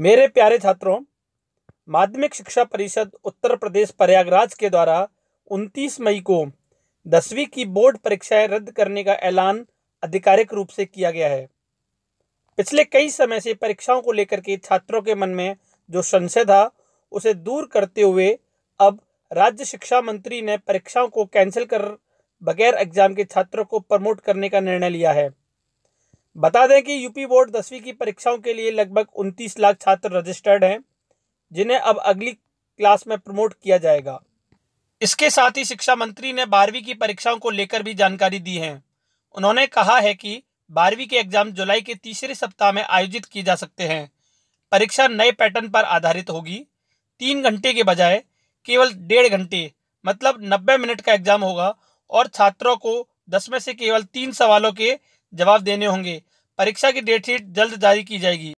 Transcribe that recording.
मेरे प्यारे छात्रों माध्यमिक शिक्षा परिषद उत्तर प्रदेश प्रयागराज के द्वारा 29 मई को दसवीं की बोर्ड परीक्षाएं रद्द करने का ऐलान आधिकारिक रूप से किया गया है पिछले कई समय से परीक्षाओं को लेकर के छात्रों के मन में जो संशय था उसे दूर करते हुए अब राज्य शिक्षा मंत्री ने परीक्षाओं को कैंसिल कर बगैर एग्जाम के छात्रों को प्रमोट करने का निर्णय लिया है बता दें कि यूपी बोर्ड दसवीं की परीक्षाओं के लिए लगभग उनतीस लाख छात्र रजिस्टर्ड हैं जिन्हें अब अगली क्लास में प्रमोट किया जाएगा इसके साथ ही शिक्षा मंत्री ने बारहवीं की परीक्षाओं को लेकर भी जानकारी दी है उन्होंने कहा है कि बारहवीं के एग्जाम जुलाई के तीसरे सप्ताह में आयोजित किए जा सकते हैं परीक्षा नए पैटर्न पर आधारित होगी तीन घंटे के बजाय केवल डेढ़ घंटे मतलब नब्बे मिनट का एग्जाम होगा और छात्रों को दस में से केवल तीन सवालों के जवाब देने होंगे परीक्षा की डेटशीट जल्द जारी की जाएगी